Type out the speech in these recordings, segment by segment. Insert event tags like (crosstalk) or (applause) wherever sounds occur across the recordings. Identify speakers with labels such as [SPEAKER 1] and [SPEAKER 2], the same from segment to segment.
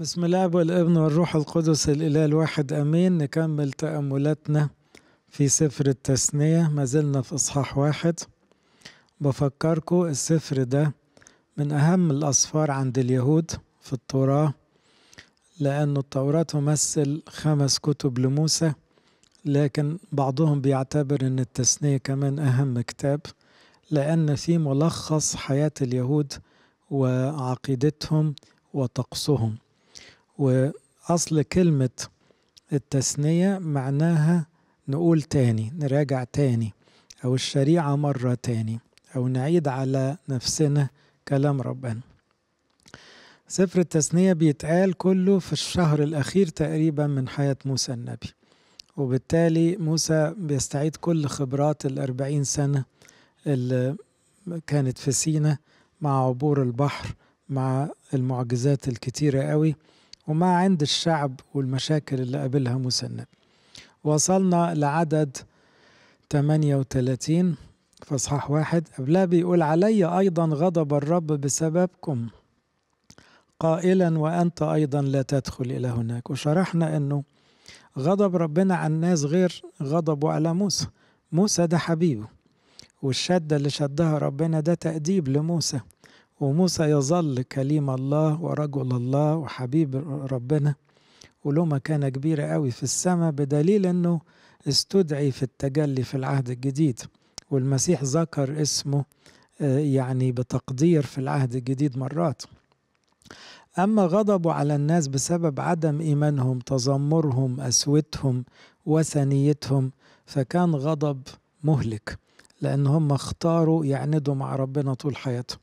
[SPEAKER 1] بسم الله والابن والروح القدس الإله الواحد أمين نكمل تأملاتنا في سفر التثنية ما زلنا في إصحاح واحد بفكركم السفر ده من أهم الأسفار عند اليهود في التوراة لأن التوراة تمثل خمس كتب لموسى لكن بعضهم بيعتبر أن التثنية كمان أهم كتاب لأن في ملخص حياة اليهود وعقيدتهم وطقسهم وأصل كلمة التثنية معناها نقول تاني نراجع تاني أو الشريعة مرة تاني أو نعيد على نفسنا كلام ربنا سفر التثنية بيتقال كله في الشهر الأخير تقريبا من حياة موسى النبي وبالتالي موسى بيستعيد كل خبرات الأربعين سنة اللي كانت في سينا مع عبور البحر مع المعجزات الكتيرة قوي وما عند الشعب والمشاكل اللي قابلها مسنب وصلنا لعدد 38 في اصحاح واحد قبلها بيقول علي ايضا غضب الرب بسببكم قائلا وانت ايضا لا تدخل الى هناك وشرحنا انه غضب ربنا على الناس غير غضبه على موسى موسى ده حبيبه والشده اللي شدها ربنا ده تاديب لموسى وموسى يظل كليم الله ورجل الله وحبيب ربنا وله مكانة كبيرة قوي في السماء بدليل أنه استدعي في التجلي في العهد الجديد والمسيح ذكر اسمه آه، يعني بتقدير في العهد الجديد مرات أما غضبه على الناس بسبب عدم إيمانهم تذمرهم قسوتهم وثنيتهم فكان غضب مهلك لأن هم اختاروا يعندوا مع ربنا طول حياتهم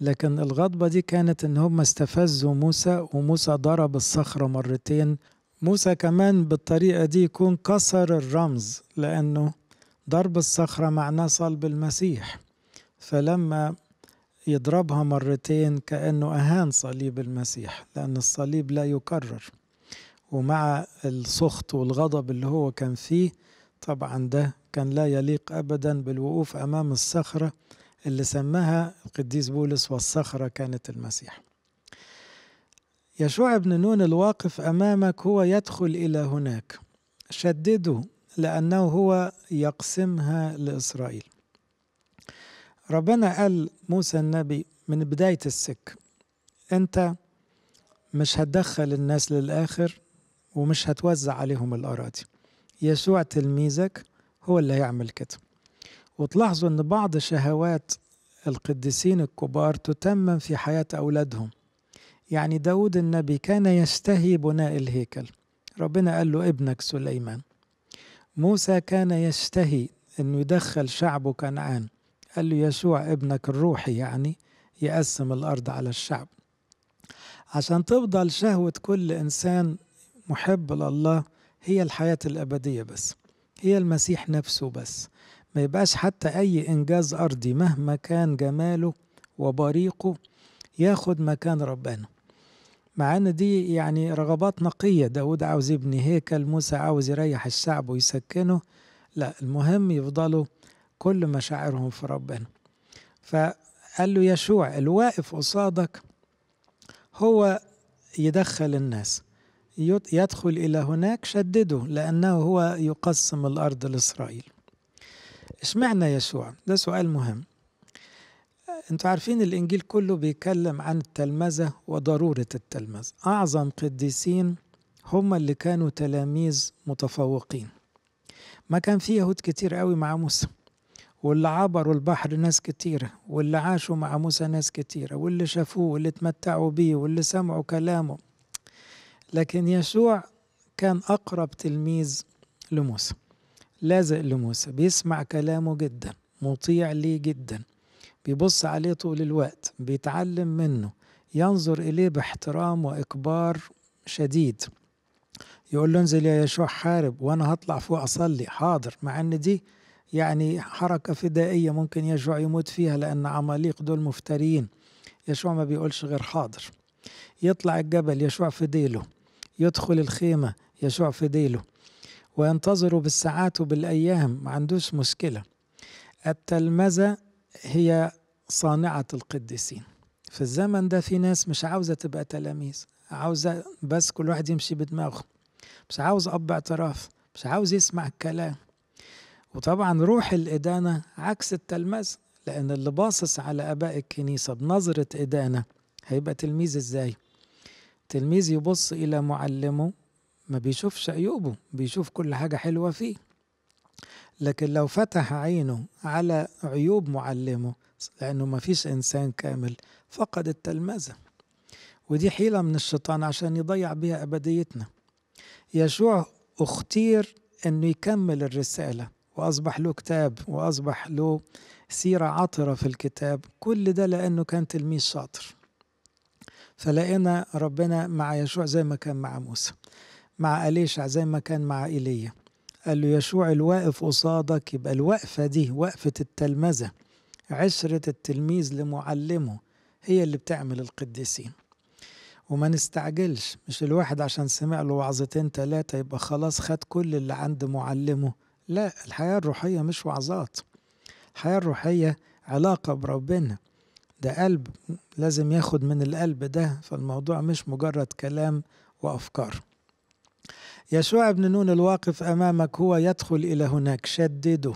[SPEAKER 1] لكن الغضبة دي كانت إن هم استفزوا موسى وموسى ضرب الصخرة مرتين موسى كمان بالطريقة دي يكون كسر الرمز لأنه ضرب الصخرة معناه صلب المسيح فلما يضربها مرتين كأنه أهان صليب المسيح لأن الصليب لا يكرر ومع السخط والغضب اللي هو كان فيه طبعا ده كان لا يليق أبدا بالوقوف أمام الصخرة اللي سماها القديس بولس والصخرة كانت المسيح يشوع بن نون الواقف أمامك هو يدخل إلى هناك شدده لأنه هو يقسمها لإسرائيل ربنا قال موسى النبي من بداية السك أنت مش هتدخل الناس للآخر ومش هتوزع عليهم الأراضي يسوع تلميذك هو اللي هيعمل كده وتلاحظوا أن بعض شهوات القديسين الكبار تتمم في حياة أولادهم يعني داود النبي كان يشتهي بناء الهيكل ربنا قال له ابنك سليمان موسى كان يشتهي أنه يدخل شعبه كنعان قال له يسوع ابنك الروحي يعني يقسم الأرض على الشعب عشان تفضل شهوة كل إنسان محب لله هي الحياة الأبدية بس هي المسيح نفسه بس ما يبقاش حتى أي إنجاز أرضي مهما كان جماله وبريقه ياخد مكان ربنا مع ان دي يعني رغبات نقية داود عاوز يبني هيكل موسى عاوز يريح الشعب ويسكنه لا المهم يفضلوا كل مشاعرهم في ربنا فقال له يشوع الواقف قصادك هو يدخل الناس يدخل إلى هناك شدده لأنه هو يقسم الأرض لإسرائيل اشمعنى يسوع ده سؤال مهم انتوا عارفين الانجيل كله بيتكلم عن التلمذه وضروره التلمذه اعظم قديسين هم اللي كانوا تلاميذ متفوقين ما كان في يهود كتير قوي مع موسى واللي عبروا البحر ناس كتيرة واللي عاشوا مع موسى ناس كتيرة واللي شافوه واللي اتمتعوا بيه واللي سمعوا كلامه لكن يسوع كان أقرب تلميذ لموسى لازق لموسى بيسمع كلامه جدا مطيع ليه جدا بيبص عليه طول الوقت بيتعلم منه ينظر إليه باحترام وإكبار شديد يقول له انزل يا يشوع حارب وأنا هطلع فوق أصلي حاضر مع إن دي يعني حركة فدائية ممكن يشوع يموت فيها لأن عماليق دول مفترين يشوع ما بيقولش غير حاضر يطلع الجبل يشوع في ديله يدخل الخيمة يشوع في ديله وينتظروا بالساعات وبالأيام ما عندوش مشكلة التلمذة هي صانعة القديسين في الزمن ده في ناس مش عاوزة تبقى تلاميذ عاوزة بس كل واحد يمشي بدماغه مش عاوز أب اعتراف مش عاوز يسمع الكلام وطبعا روح الإدانة عكس التلمذة لأن اللي باصص على آباء الكنيسة بنظرة إدانة هيبقى تلميذ إزاي؟ تلميذ يبص إلى معلمه ما بيشوفش عيوبه بيشوف كل حاجة حلوة فيه لكن لو فتح عينه على عيوب معلمه لأنه ما فيش إنسان كامل فقد التلمذة ودي حيلة من الشيطان عشان يضيع بها أبديتنا يشوع اختير أنه يكمل الرسالة وأصبح له كتاب وأصبح له سيرة عطرة في الكتاب كل ده لأنه كان تلميذ شاطر فلقينا ربنا مع يشوع زي ما كان مع موسى مع أليشع زي ما كان مع إيليا قال له يشوع الواقف قصادك يبقى الوقفة دي وقفة التلمذة عشرة التلميذ لمعلمه هي اللي بتعمل القديسين وما نستعجلش مش الواحد عشان سمع له وعظتين تلاتة يبقى خلاص خد كل اللي عند معلمه لا الحياة الروحية مش وعظات الحياة الروحية علاقة بربنا ده قلب لازم ياخد من القلب ده فالموضوع مش مجرد كلام وأفكار يشوع ابن نون الواقف أمامك هو يدخل إلى هناك شدده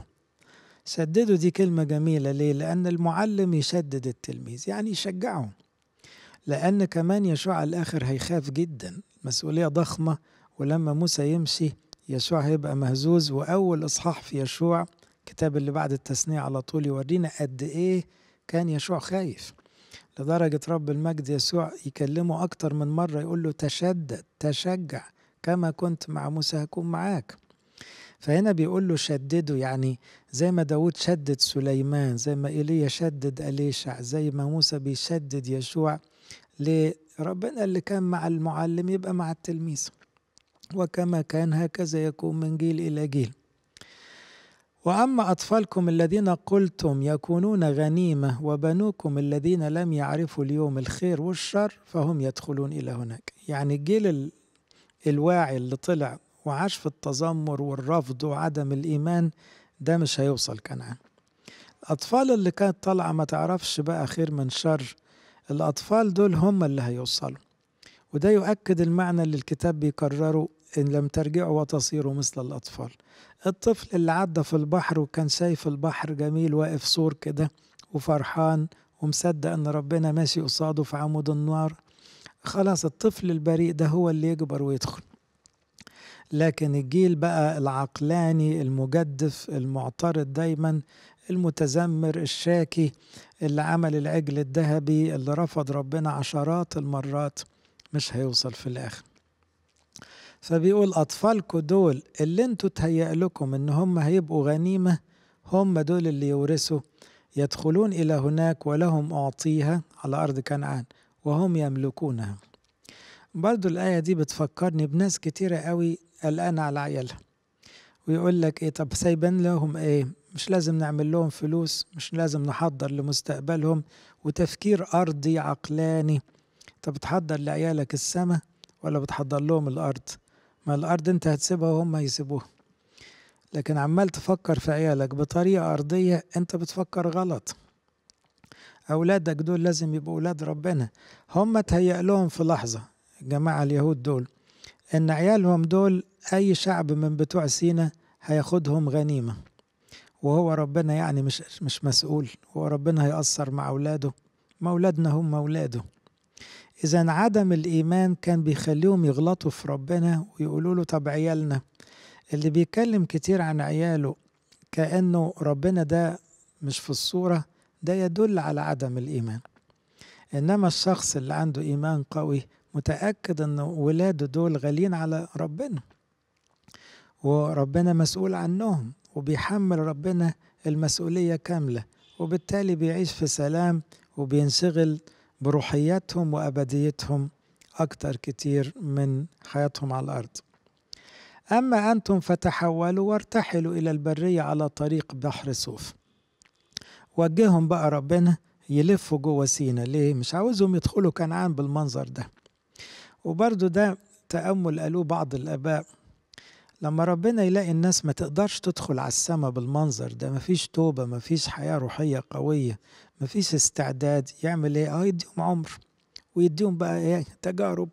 [SPEAKER 1] سددوا دي كلمة جميلة ليه؟ لأن المعلم يشدد التلميذ يعني يشجعه لأن كمان يشوع على الآخر هيخاف جدا مسؤولية ضخمة ولما موسى يمشي يشوع هيبقى مهزوز وأول إصحاح في يشوع الكتاب اللي بعد التثنية على طول يورينا قد إيه كان يشوع خايف لدرجة رب المجد يسوع يكلمه أكتر من مرة يقول له تشدد تشجع كما كنت مع موسى هكون معاك فهنا بيقول له شددوا يعني زي ما داود شدد سليمان زي ما ايليا شدد اليشع زي ما موسى بيشدد يشوع لربنا اللي كان مع المعلم يبقى مع التلميذ وكما كان هكذا يكون من جيل الى جيل واما اطفالكم الذين قلتم يكونون غنيمه وبنوكم الذين لم يعرفوا اليوم الخير والشر فهم يدخلون الى هناك يعني الجيل الواعي اللي طلع وعاش في التذمر والرفض وعدم الإيمان ده مش هيوصل كنعان الأطفال اللي كانت طالعة ما تعرفش بقى خير من شر الأطفال دول هم اللي هيوصلوا وده يؤكد المعنى اللي الكتاب بيكرره إن لم ترجعوا وتصيروا مثل الأطفال الطفل اللي عدى في البحر وكان شايف البحر جميل واقف سور كده وفرحان ومصدق ان ربنا ماشي قصاده في عمود النار خلاص الطفل البريء ده هو اللي يكبر ويدخل لكن الجيل بقى العقلاني المجدف المعترض دايما المتذمر الشاكي اللي عمل العجل الذهبي اللي رفض ربنا عشرات المرات مش هيوصل في الاخر فبيقول اطفالكم دول اللي انتوا تهيأ لكم ان هم هيبقوا غنيمه هم دول اللي يورثوا يدخلون الى هناك ولهم اعطيها على ارض كنعان وهم يملكونها برضو الآية دي بتفكرني بناس كتيرة قوي قلقانة على عيالها ويقول لك ايه طب سايبان لهم ايه مش لازم نعمل لهم فلوس مش لازم نحضر لمستقبلهم وتفكير أرضي عقلاني طب بتحضر لعيالك السماء ولا بتحضر لهم الأرض ما الأرض أنت هتسيبها وهم هيسيبوها لكن عمال تفكر في عيالك بطريقة أرضية أنت بتفكر غلط أولادك دول لازم يبقوا أولاد ربنا هم تهيأ لهم في لحظة الجماعة اليهود دول إن عيالهم دول أي شعب من بتوع سينا هياخدهم غنيمة وهو ربنا يعني مش مش مسؤول هو ربنا هيأثر مع أولاده ما أولادنا هم أولاده إذا عدم الإيمان كان بيخليهم يغلطوا في ربنا ويقولوا له طب عيالنا اللي بيتكلم كتير عن عياله كأنه ربنا ده مش في الصورة ده يدل على عدم الإيمان إنما الشخص اللي عنده إيمان قوي متأكد أن ولاده دول غاليين على ربنا وربنا مسؤول عنهم وبيحمل ربنا المسؤولية كاملة وبالتالي بيعيش في سلام وبينشغل بروحياتهم وأبديتهم أكتر كتير من حياتهم على الأرض أما أنتم فتحولوا وارتحلوا إلى البرية على طريق بحر صوف وجههم بقى ربنا يلفوا جوه سينا ليه مش عاوزهم يدخلوا كنعان بالمنظر ده وبرده ده تأمل قالوه بعض الآباء لما ربنا يلاقي الناس ما تقدرش تدخل على السماء بالمنظر ده مفيش توبة مفيش حياة روحية قوية مفيش استعداد يعمل ايه اه يديهم عمر ويديهم بقى ايه تجارب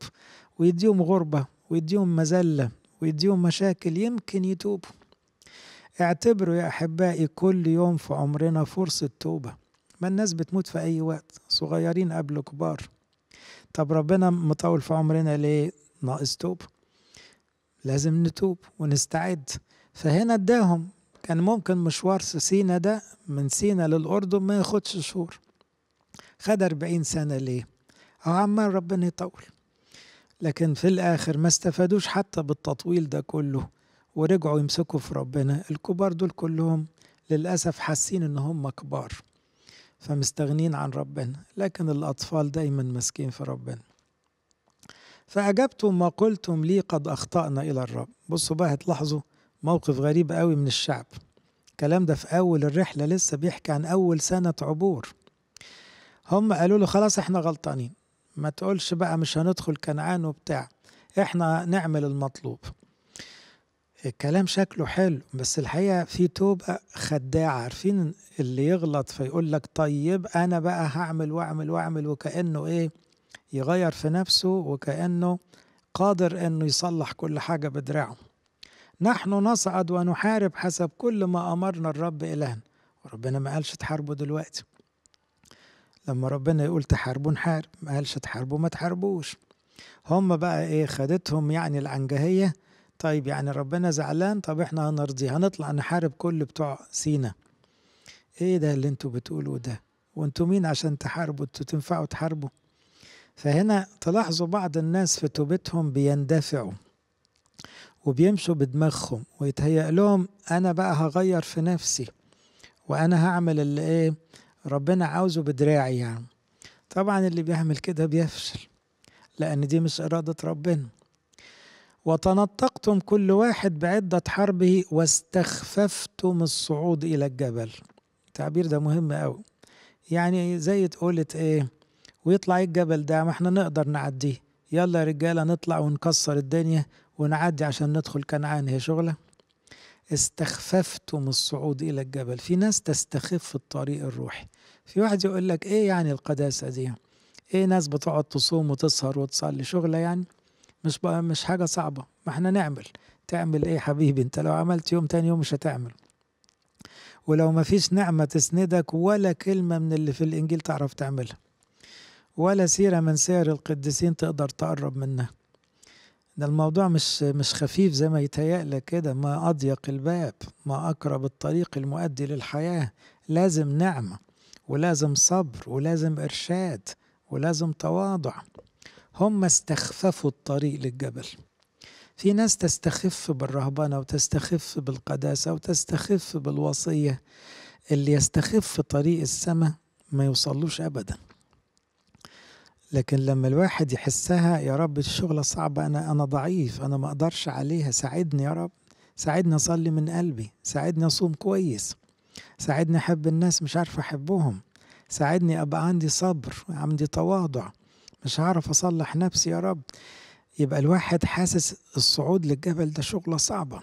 [SPEAKER 1] ويديهم غربة ويديهم مذلة ويديهم مشاكل يمكن يتوبوا اعتبروا يا أحبائي كل يوم في عمرنا فرصة توبة ما الناس بتموت في أي وقت صغيرين قبل كبار طب ربنا مطول في عمرنا ليه ناقص توب لازم نتوب ونستعد فهنا اداهم كان ممكن مشوار سينا ده من سينا للأردن ما ياخدش شهور خد أربعين سنة ليه أو عمال ربنا يطول لكن في الآخر ما استفادوش حتى بالتطويل ده كله ورجعوا يمسكوا في ربنا الكبار دول كلهم للأسف حاسين إن هم كبار فمستغنين عن ربنا لكن الأطفال دايما ماسكين في ربنا فأجبتم ما قلتم لي قد أخطأنا إلى الرب بصوا بقى هتلاحظوا موقف غريب قوي من الشعب الكلام ده في أول الرحلة لسه بيحكي عن أول سنة عبور هم قالوا له خلاص احنا غلطانين ما تقولش بقى مش هندخل كنعان وبتاع احنا نعمل المطلوب الكلام شكله حلو بس الحقيقة في توبة خداعة عارفين اللي يغلط فيقول لك طيب أنا بقى هعمل وأعمل وأعمل وكأنه إيه يغير في نفسه وكأنه قادر أنه يصلح كل حاجة بدراعه نحن نصعد ونحارب حسب كل ما أمرنا الرب إلهنا وربنا ما قالش تحاربوا دلوقتي لما ربنا يقول تحاربوا نحارب ما قالش تحاربوا ما تحاربوش هم بقى ايه خدتهم يعني العنجهية طيب يعني ربنا زعلان طب احنا هنرضي هنطلع نحارب كل بتوع سينا ايه ده اللي انتوا بتقولوا ده وانتوا مين عشان تحاربوا انتوا تنفعوا تحاربوا فهنا تلاحظوا بعض الناس في توبتهم بيندفعوا وبيمشوا بدماغهم ويتهيأ لهم انا بقى هغير في نفسي وانا هعمل اللي ايه ربنا عاوزه بدراعي يعني طبعا اللي بيعمل كده بيفشل لان دي مش اراده ربنا وتنطقتم كل واحد بعدة حربه واستخففتم الصعود إلى الجبل التعبير ده مهم قوي يعني زي تقولت إيه ويطلع إيه الجبل ده ما إحنا نقدر نعديه يلا يا رجالة نطلع ونكسر الدنيا ونعدي عشان ندخل كنعان هي شغلة استخففتم الصعود إلى الجبل في ناس تستخف الطريق الروحي في واحد يقول لك إيه يعني القداسة دي إيه ناس بتقعد تصوم وتسهر وتصلي شغلة يعني مش بقى مش حاجة صعبة ما احنا نعمل تعمل ايه حبيبي انت لو عملت يوم تاني يوم مش هتعمل ولو ما فيش نعمة تسندك ولا كلمة من اللي في الإنجيل تعرف تعملها ولا سيرة من سير القديسين تقدر تقرب منها ده الموضوع مش مش خفيف زي ما يتهيألك كده ما أضيق الباب ما أقرب الطريق المؤدي للحياة لازم نعمة ولازم صبر ولازم إرشاد ولازم تواضع هم استخففوا الطريق للجبل في ناس تستخف بالرهبنة وتستخف بالقداسة وتستخف بالوصية اللي يستخف طريق السماء ما يوصلوش أبدا لكن لما الواحد يحسها يا رب الشغلة صعبة أنا أنا ضعيف أنا ما أقدرش عليها ساعدني يا رب ساعدني أصلي من قلبي ساعدني أصوم كويس ساعدني أحب الناس مش عارف أحبهم ساعدني أبقى عندي صبر عندي تواضع مش هعرف أصلح نفسي يا رب يبقى الواحد حاسس الصعود للجبل ده شغلة صعبة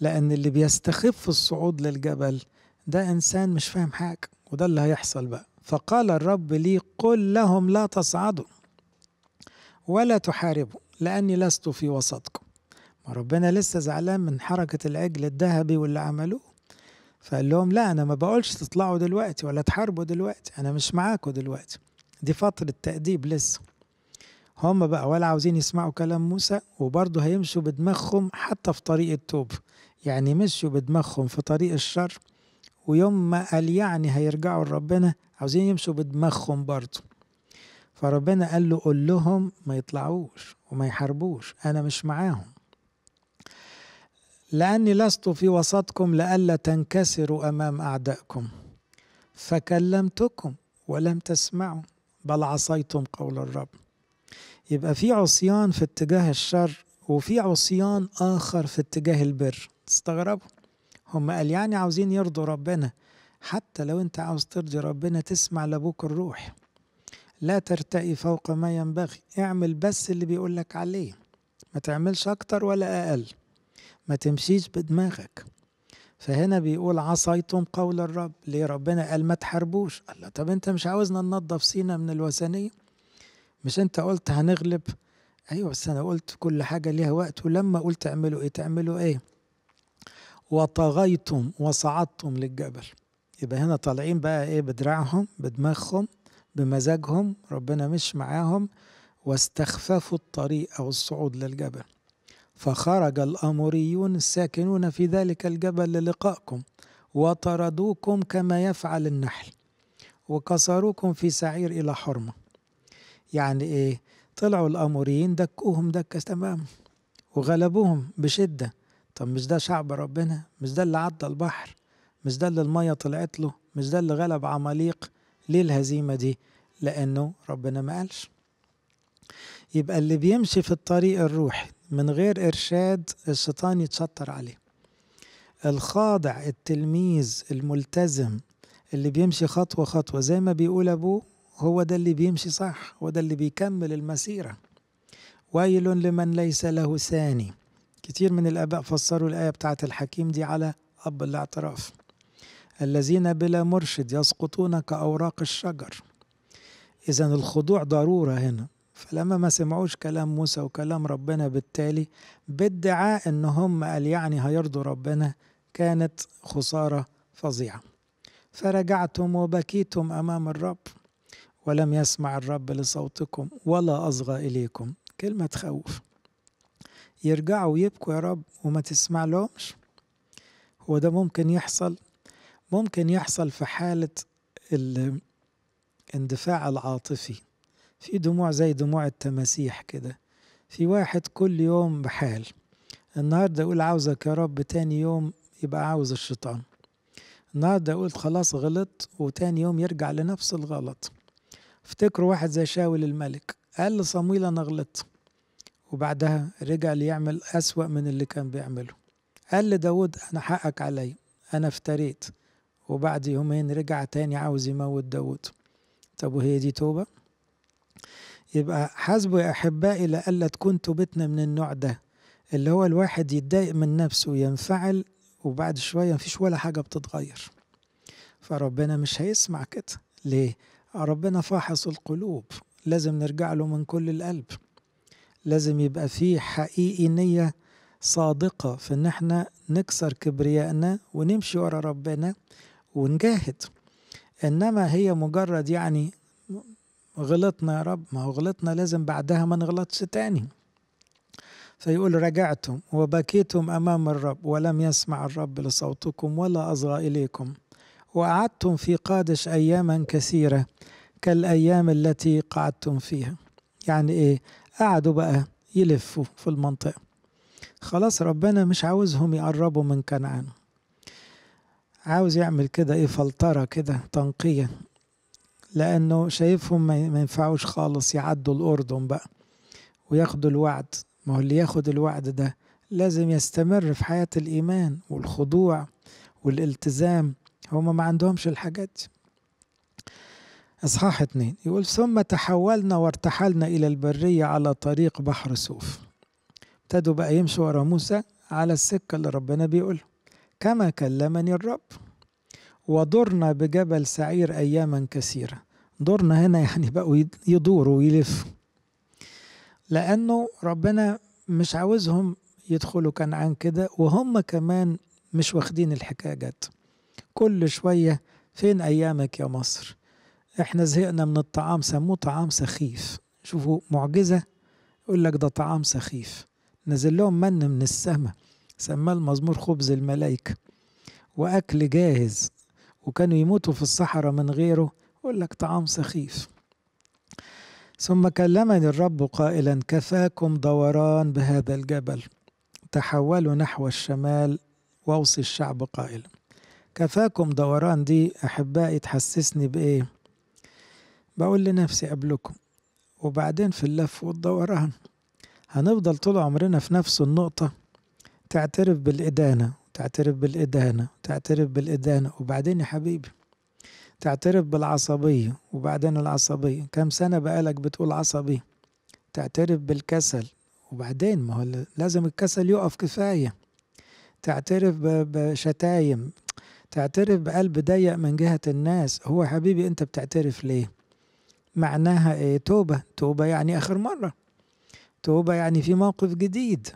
[SPEAKER 1] لأن اللي بيستخف الصعود للجبل ده إنسان مش فاهم حاجة وده اللي هيحصل بقى فقال الرب لي قل لهم لا تصعدوا ولا تحاربوا لأني لست في وسطكم ما ربنا لسه زعلان من حركة العجل الذهبي واللي عملوه فقال لهم لا أنا ما بقولش تطلعوا دلوقتي ولا تحاربوا دلوقتي أنا مش معاكم دلوقتي دي فترة تأديب لسه هم بقى ولا عاوزين يسمعوا كلام موسى وبرضه هيمشوا بدماغهم حتى في طريق التوب يعني مشوا بدماغهم في طريق الشر ويوم ما قال يعني هيرجعوا لربنا عاوزين يمشوا بدماغهم برضه فربنا قال له قول لهم ما يطلعوش وما يحاربوش انا مش معاهم لاني لست في وسطكم لئلا تنكسروا امام اعدائكم فكلمتكم ولم تسمعوا بل عصيتم قول الرب يبقى في عصيان في اتجاه الشر وفي عصيان آخر في اتجاه البر تستغربوا هم قال يعني عاوزين يرضوا ربنا حتى لو انت عاوز ترضي ربنا تسمع لابوك الروح لا ترتقي فوق ما ينبغي اعمل بس اللي بيقولك عليه ما تعملش اكتر ولا اقل ما تمشيش بدماغك فهنا بيقول عصيتم قول الرب ليه ربنا قال ما تحاربوش قال له طب انت مش عاوزنا ننظف سينا من الوثنيه مش انت قلت هنغلب ايوه بس انا قلت كل حاجه ليها وقت ولما قلت اعملوا ايه تعملوا ايه وطغيتم وصعدتم للجبل يبقى هنا طالعين بقى ايه بدراعهم بدماغهم بمزاجهم ربنا مش معاهم واستخففوا الطريق او الصعود للجبل فخرج الاموريون الساكنون في ذلك الجبل للقائكم وطردوكم كما يفعل النحل وكسروكم في سعير الى حرمه يعني ايه طلعوا الاموريين دكوهم دكه تمام وغلبوهم بشده طب مش ده شعب ربنا مش ده اللي عدى البحر مش ده اللي الميه طلعت له مش ده اللي غلب عماليق ليه الهزيمه دي لانه ربنا ما قالش يبقى اللي بيمشي في الطريق الروحي من غير إرشاد الشيطان يتشطر عليه الخاضع التلميذ الملتزم اللي بيمشي خطوة خطوة زي ما بيقول أبوه هو ده اللي بيمشي صح هو ده اللي بيكمل المسيرة ويل لمن ليس له ثاني كتير من الآباء فسروا الآية بتاعة الحكيم دي على أب الاعتراف الذين بلا مرشد يسقطون كأوراق الشجر إذا الخضوع ضرورة هنا فلما ما سمعوش كلام موسى وكلام ربنا بالتالي بادعاء ان هم قال يعني هيرضوا ربنا كانت خساره فظيعه فرجعتم وبكيتم امام الرب ولم يسمع الرب لصوتكم ولا اصغى اليكم كلمه تخوف يرجعوا يبكوا يا رب وما تسمع لهمش هو ده ممكن يحصل ممكن يحصل في حاله الاندفاع العاطفي في دموع زي دموع التماسيح كده في واحد كل يوم بحال النهارده اقول عاوزك يا رب تاني يوم يبقى عاوز الشيطان النهارده اقول خلاص غلط وتاني يوم يرجع لنفس الغلط افتكروا واحد زي شاول الملك قال لصمويل انا غلطت وبعدها رجع ليعمل اسوأ من اللي كان بيعمله قال لداود انا حقك علي انا افتريت وبعد يومين رجع تاني عاوز يموت داود طب وهي دي توبه يبقى حاسبوا يا أحبائي لألا تكون توبتنا من النوع ده اللي هو الواحد يتضايق من نفسه وينفعل وبعد شوية مفيش ولا حاجة بتتغير فربنا مش هيسمع كده ليه؟ ربنا فاحص القلوب لازم نرجع له من كل القلب لازم يبقى فيه حقيقي نية صادقة في إن إحنا نكسر كبريائنا ونمشي ورا ربنا ونجاهد إنما هي مجرد يعني غلطنا يا رب ما هو غلطنا لازم بعدها ما نغلطش تاني فيقول رجعتم وبكيتم أمام الرب ولم يسمع الرب لصوتكم ولا أصغى إليكم وقعدتم في قادش أياما كثيرة كالأيام التي قعدتم فيها يعني إيه قعدوا بقى يلفوا في المنطقة خلاص ربنا مش عاوزهم يقربوا من كنعان عاوز يعمل كده إيه فلترة كده تنقية لأنه شايفهم ما ينفعوش خالص يعدوا الأردن بقى وياخدوا الوعد ما هو اللي ياخد الوعد ده لازم يستمر في حياة الإيمان والخضوع والالتزام هما ما عندهمش الحاجات دي إصحاح اتنين يقول ثم تحولنا وارتحلنا إلى البرية على طريق بحر صوف ابتدوا بقى يمشوا ورا موسى على السكة اللي ربنا بيقول كما كلمني الرب ودرنا بجبل سعير أياما كثيرة دورنا هنا يعني بقوا يدوروا ويلفوا لأنه ربنا مش عاوزهم يدخلوا كنعان كده وهم كمان مش واخدين الحكاية جد كل شوية فين أيامك يا مصر احنا زهقنا من الطعام سموه طعام سخيف شوفوا معجزة يقول لك ده طعام سخيف نزل لهم من من السماء سماه المزمور خبز الملائكة وأكل جاهز وكانوا يموتوا في الصحراء من غيره يقول لك طعام سخيف ثم كلمني الرب قائلا كفاكم دوران بهذا الجبل تحولوا نحو الشمال واوصي الشعب قائلا كفاكم دوران دي احبائي تحسسني بايه بقول لنفسي قبلكم وبعدين في اللف والدوران هنفضل طول عمرنا في نفس النقطة تعترف بالإدانة تعترف بالإدانة تعترف بالإدانة وبعدين يا حبيبي تعترف بالعصبية وبعدين العصبية كم سنة بقالك بتقول عصبي تعترف بالكسل وبعدين ما هو لازم الكسل يقف كفاية تعترف بشتايم تعترف بقلب ضيق من جهة الناس هو حبيبي انت بتعترف ليه معناها ايه توبة توبة يعني اخر مرة توبة يعني في موقف جديد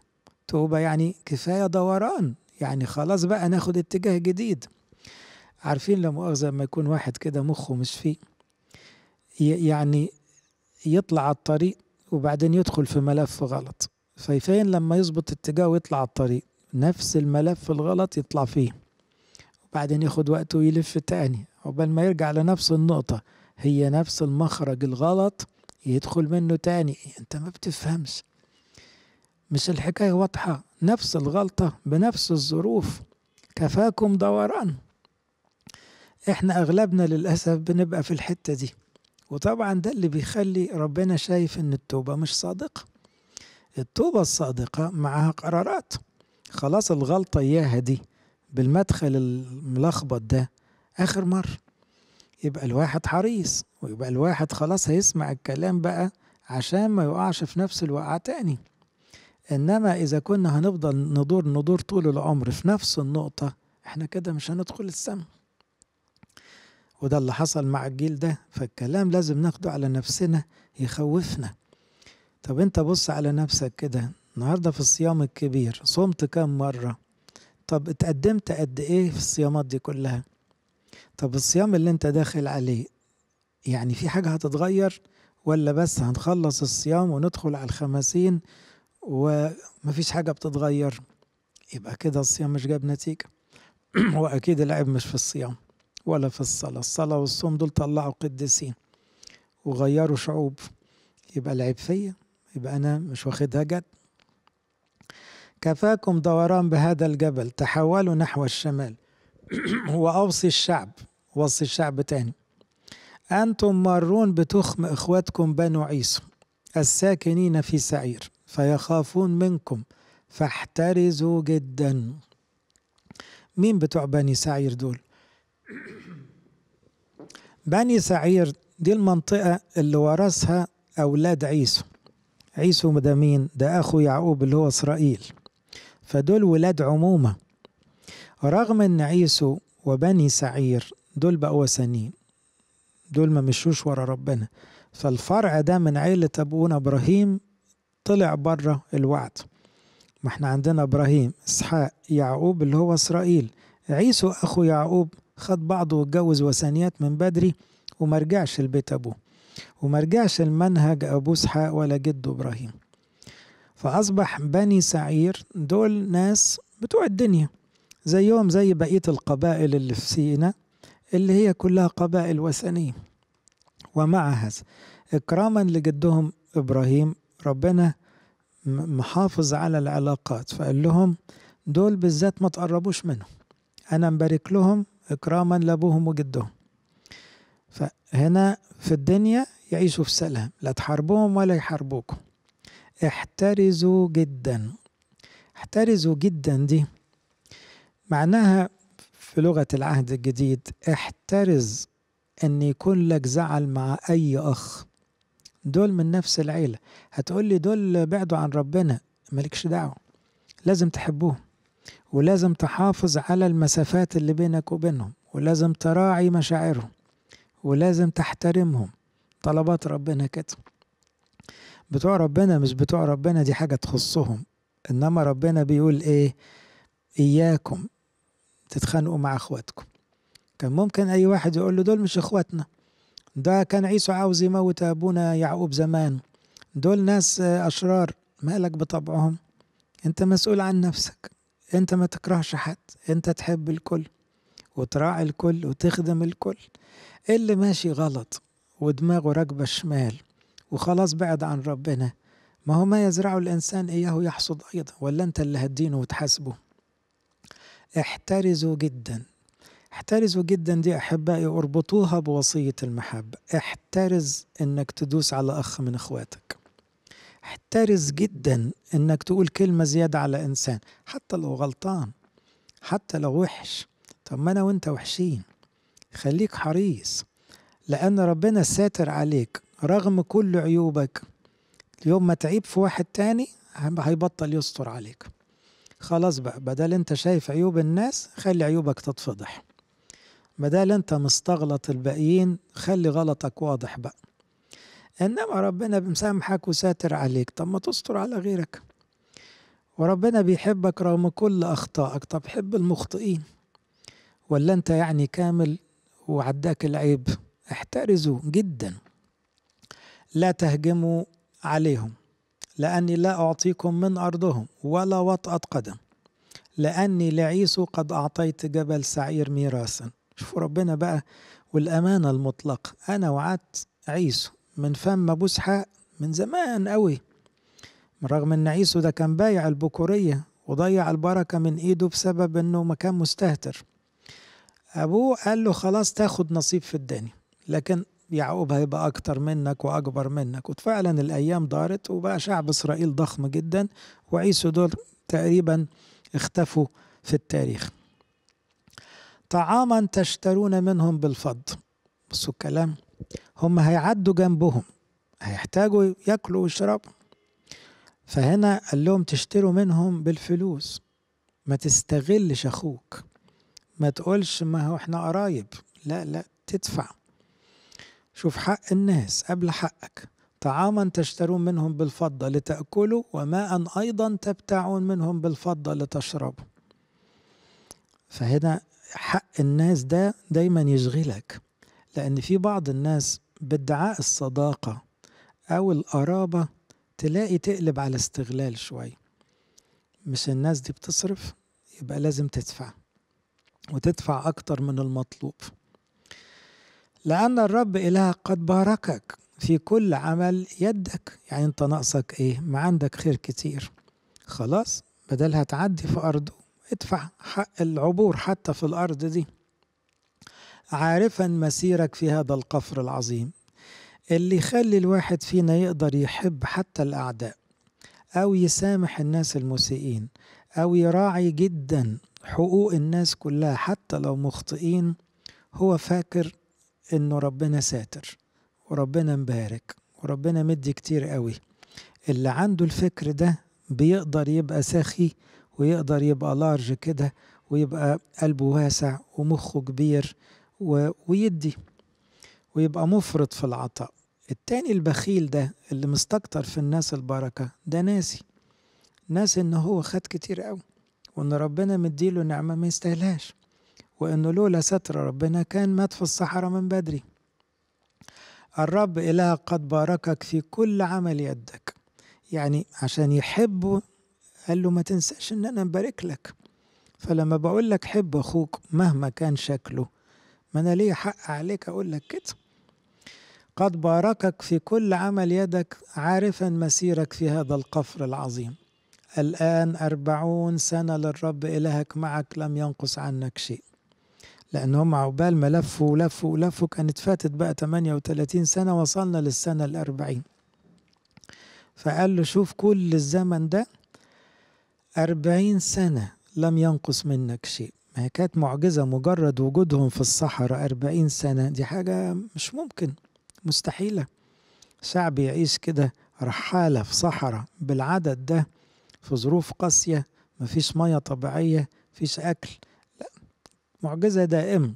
[SPEAKER 1] توبة يعني كفاية دوران يعني خلاص بقى ناخد اتجاه جديد عارفين لا مؤاخذة لما يكون واحد كده مخه مش فيه يعني يطلع على الطريق وبعدين يدخل في ملف غلط فيفين لما يظبط اتجاهه ويطلع على الطريق نفس الملف الغلط يطلع فيه وبعدين ياخد وقته ويلف تاني عقبال ما يرجع لنفس النقطة هي نفس المخرج الغلط يدخل منه تاني انت ما بتفهمش مش الحكاية واضحة نفس الغلطة بنفس الظروف كفاكم دوران احنا اغلبنا للاسف بنبقى في الحته دي وطبعا ده اللي بيخلي ربنا شايف ان التوبه مش صادقه التوبه الصادقه معاها قرارات خلاص الغلطه اياها دي بالمدخل الملخبط ده اخر مره يبقى الواحد حريص ويبقى الواحد خلاص هيسمع الكلام بقى عشان ما يقعش في نفس الوقعة تاني إنما إذا كنا هنفضل ندور ندور طول العمر في نفس النقطة إحنا كده مش هندخل السما وده اللي حصل مع الجيل ده فالكلام لازم ناخده على نفسنا يخوفنا طب انت بص على نفسك كده النهاردة في الصيام الكبير صمت كام مرة طب اتقدمت قد ايه في الصيامات دي كلها طب الصيام اللي انت داخل عليه يعني في حاجة هتتغير ولا بس هنخلص الصيام وندخل على الخمسين ومفيش حاجة بتتغير يبقى كده الصيام مش جاب نتيجة (clears throat) وأكيد العيب مش في الصيام ولا في الصلاة الصلاة والصوم دول طلعوا قديسين وغيروا شعوب يبقى العيب فيا يبقى أنا مش واخدها جد كفاكم دوران بهذا الجبل تحولوا نحو الشمال (clears throat) وأوصي الشعب وصي الشعب تاني أنتم مارون بتخم إخواتكم بنو عيسو الساكنين في سعير فيخافون منكم فاحترزوا جدا مين بتوع بني سعير دول (coughs) بني سعير دي المنطقة اللي ورثها أولاد عيسو عيسو ده مين؟ ده أخو يعقوب اللي هو إسرائيل فدول ولاد عمومة رغم إن عيسو وبني سعير دول بقوا وثنين دول ما مشوش ورا ربنا فالفرع ده من عيلة أبونا إبراهيم طلع بره الوعد ما احنا عندنا إبراهيم إسحاق يعقوب اللي هو إسرائيل عيسو أخو يعقوب خد بعضه واتجوز وثنيات من بدري وما رجعش لبيت أبوه وما رجعش لمنهج أبو إسحاق ولا جده إبراهيم فأصبح بني سعير دول ناس بتوع الدنيا زيهم زي بقية القبائل اللي في سينا اللي هي كلها قبائل وثنية ومع هذا إكراما لجدهم إبراهيم ربنا محافظ على العلاقات فقال لهم دول بالذات ما تقربوش منهم أنا مبارك لهم إكراما لأبوهم وجدهم فهنا في الدنيا يعيشوا في سلام لا تحاربوهم ولا يحاربوكم احترزوا جدا احترزوا جدا دي معناها في لغة العهد الجديد احترز ان يكون لك زعل مع اي اخ دول من نفس العيلة هتقول لي دول بعدوا عن ربنا مالكش دعوة لازم تحبوهم ولازم تحافظ على المسافات اللي بينك وبينهم ولازم تراعي مشاعرهم ولازم تحترمهم طلبات ربنا كده بتوع ربنا مش بتوع ربنا دي حاجة تخصهم إنما ربنا بيقول إيه إياكم تتخانقوا مع إخواتكم كان ممكن أي واحد يقول له دول مش إخواتنا ده كان عيسو عاوز يموت أبونا يعقوب زمان دول ناس أشرار مالك بطبعهم أنت مسؤول عن نفسك انت ما تكرهش حد انت تحب الكل وتراعي الكل وتخدم الكل اللي ماشي غلط ودماغه راكبه الشمال وخلاص بعد عن ربنا ما هو ما يزرع الانسان اياه يحصد ايضا ولا انت اللي هتدينه وتحاسبه احترزوا جدا احترزوا جدا دي احبائي اربطوها بوصيه المحبه احترز انك تدوس على اخ من اخواتك احترس جدا انك تقول كلمه زياده على انسان حتى لو غلطان حتى لو وحش طب ما انا وانت وحشين خليك حريص لان ربنا ساتر عليك رغم كل عيوبك اليوم ما تعيب في واحد تاني هيبطل يستر عليك خلاص بقى بدل انت شايف عيوب الناس خلي عيوبك تتفضح بدل انت مستغلط الباقيين خلي غلطك واضح بقى إنما ربنا بمسامحك وساتر عليك طب ما تستر على غيرك وربنا بيحبك رغم كل أخطائك طب حب المخطئين ولا أنت يعني كامل وعداك العيب احترزوا جدا لا تهجموا عليهم لأني لا أعطيكم من أرضهم ولا وطأة قدم لأني لعيسو قد أعطيت جبل سعير ميراثا شوفوا ربنا بقى والأمانة المطلقة أنا وعدت عيسو من فم أبو إسحاق من زمان قوي رغم إن عيسو ده كان بايع البكورية وضيع البركة من إيده بسبب إنه ما كان مستهتر أبوه قال له خلاص تاخد نصيب في الدنيا لكن يعقوب هيبقى أكتر منك وأكبر منك وفعلا الأيام دارت وبقى شعب إسرائيل ضخم جدا وعيسو دول تقريبا اختفوا في التاريخ طعاما تشترون منهم بالفض بصوا الكلام هم هيعدوا جنبهم هيحتاجوا ياكلوا ويشربوا فهنا قال لهم تشتروا منهم بالفلوس ما تستغلش اخوك ما تقولش ما هو احنا قرايب لا لا تدفع شوف حق الناس قبل حقك طعاما تشترون منهم بالفضة لتأكلوا وماء أيضا تبتعون منهم بالفضة لتشربوا فهنا حق الناس ده دايما يشغلك لأن في بعض الناس بادعاء الصداقة أو القرابة تلاقي تقلب على استغلال شوية مش الناس دي بتصرف يبقى لازم تدفع وتدفع أكتر من المطلوب لأن الرب إله قد باركك في كل عمل يدك يعني أنت ناقصك إيه ما عندك خير كتير خلاص بدلها تعدي في أرضه ادفع حق العبور حتى في الأرض دي عارفا مسيرك في هذا القفر العظيم اللي يخلي الواحد فينا يقدر يحب حتى الأعداء أو يسامح الناس المسيئين أو يراعي جدا حقوق الناس كلها حتى لو مخطئين هو فاكر إنه ربنا ساتر وربنا مبارك وربنا مدي كتير قوي اللي عنده الفكر ده بيقدر يبقى سخي ويقدر يبقى لارج كده ويبقى قلبه واسع ومخه كبير ويدي ويبقى مفرط في العطاء التاني البخيل ده اللي مستكتر في الناس البركة ده ناسي ناسي ان هو خد كتير قوي وان ربنا مديله نعمة ما يستاهلهاش وانه لولا ستر ربنا كان مات في الصحراء من بدري الرب إله قد باركك في كل عمل يدك يعني عشان يحبه قال له ما تنساش ان انا مبارك لك فلما بقول لك حب اخوك مهما كان شكله ما أنا ليه حق عليك أقول لك كده قد باركك في كل عمل يدك عارفا مسيرك في هذا القفر العظيم الآن أربعون سنة للرب إلهك معك لم ينقص عنك شيء لأن هم عقبال ما لفوا ولفوا ولفوا كانت فاتت بقى 38 سنة وصلنا للسنة الأربعين فقال له شوف كل الزمن ده أربعين سنة لم ينقص منك شيء ما هي كانت معجزة مجرد وجودهم في الصحراء أربعين سنة دي حاجة مش ممكن مستحيلة شعب يعيش كده رحالة في صحراء بالعدد ده في ظروف قاسية مفيش مية طبيعية مفيش أكل لا معجزة دائمة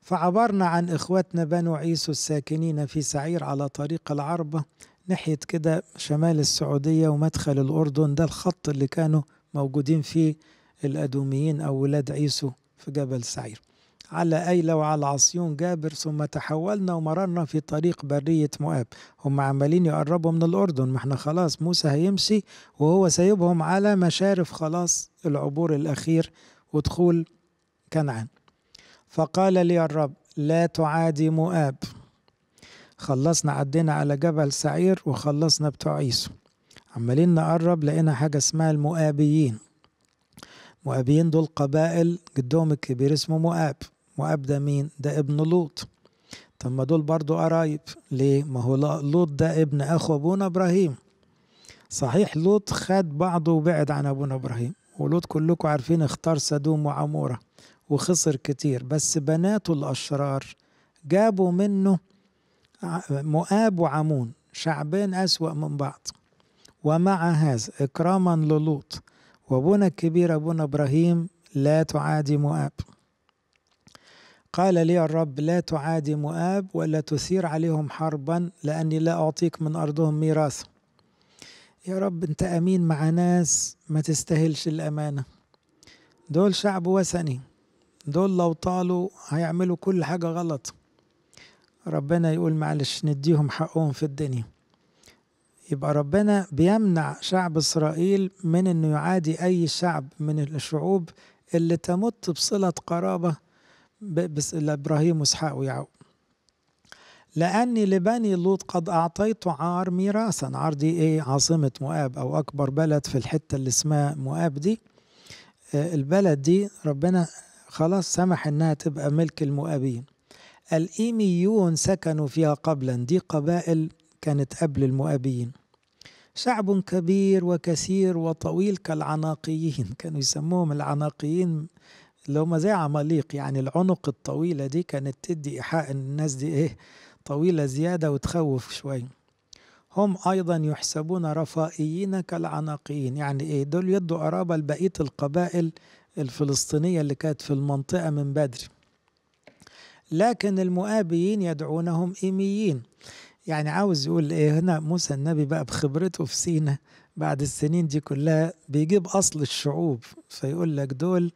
[SPEAKER 1] فعبرنا عن إخواتنا بنو عيسو الساكنين في سعير على طريق العربة ناحية كده شمال السعودية ومدخل الأردن ده الخط اللي كانوا موجودين فيه الأدوميين أو ولاد عيسو في جبل سعير على أيلة وعلى عصيون جابر ثم تحولنا ومررنا في طريق برية مؤاب هم عمالين يقربوا من الأردن ما احنا خلاص موسى هيمشي وهو سايبهم على مشارف خلاص العبور الأخير ودخول كنعان فقال لي الرب لا تعادي مؤاب خلصنا عدينا على جبل سعير وخلصنا بتوع عيسو عمالين نقرب لقينا حاجة اسمها المؤابيين مؤابين دول قبائل جدهم الكبير اسمه مؤاب مؤاب ده مين ده ابن لوط طب ما دول برضو قرايب ليه ما هو لوط ده ابن اخو ابونا ابراهيم صحيح لوط خد بعضه وبعد عن ابونا ابراهيم ولوط كلكم عارفين اختار سدوم وعموره وخسر كتير بس بناته الاشرار جابوا منه مؤاب وعمون شعبين اسوا من بعض ومع هذا اكراما للوط وابونا الكبير ابونا ابراهيم لا تعادي مؤاب قال لي الرب لا تعادي مؤاب ولا تثير عليهم حربا لاني لا اعطيك من ارضهم ميراثا يا رب انت امين مع ناس ما تستاهلش الامانه دول شعب وثني دول لو طالوا هيعملوا كل حاجه غلط ربنا يقول معلش نديهم حقهم في الدنيا يبقى ربنا بيمنع شعب اسرائيل من انه يعادي اي شعب من الشعوب اللي تمت بصله قرابه لابراهيم واسحاق ويعقوب لأني لبني لوط قد أعطيت عار ميراثا عار دي إيه عاصمة مؤاب أو أكبر بلد في الحتة اللي اسمها مؤاب دي آه، البلد دي ربنا خلاص سمح إنها تبقى ملك المؤابين الإيميون سكنوا فيها قبلا دي قبائل كانت قبل المؤابيين شعب كبير وكثير وطويل كالعناقيين (laughs) كانوا يسموهم العناقيين اللي هم زي عماليق يعني العنق الطويلة دي كانت تدي إيحاء إن الناس دي إيه طويلة زيادة وتخوف شوية هم أيضا يحسبون رفائيين كالعناقيين يعني إيه دول يدوا قرابة لبقية القبائل الفلسطينية اللي كانت في المنطقة من بدري لكن المؤابيين يدعونهم إيميين يعني عاوز يقول ايه هنا موسى النبي بقى بخبرته في سينا بعد السنين دي كلها بيجيب اصل الشعوب فيقول لك دول